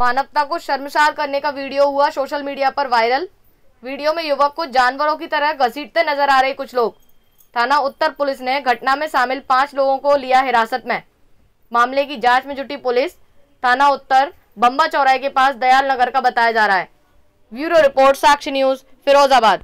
मानवता को शर्मसार करने का वीडियो हुआ सोशल मीडिया पर वायरल वीडियो में युवक को जानवरों की तरह घसीटते नजर आ रहे कुछ लोग थाना उत्तर पुलिस ने घटना में शामिल पांच लोगों को लिया हिरासत में मामले की जांच में जुटी पुलिस थाना उत्तर बम्बा चौराहे के पास दयाल नगर का बताया जा रहा है bureau report Sakshi news Firozabad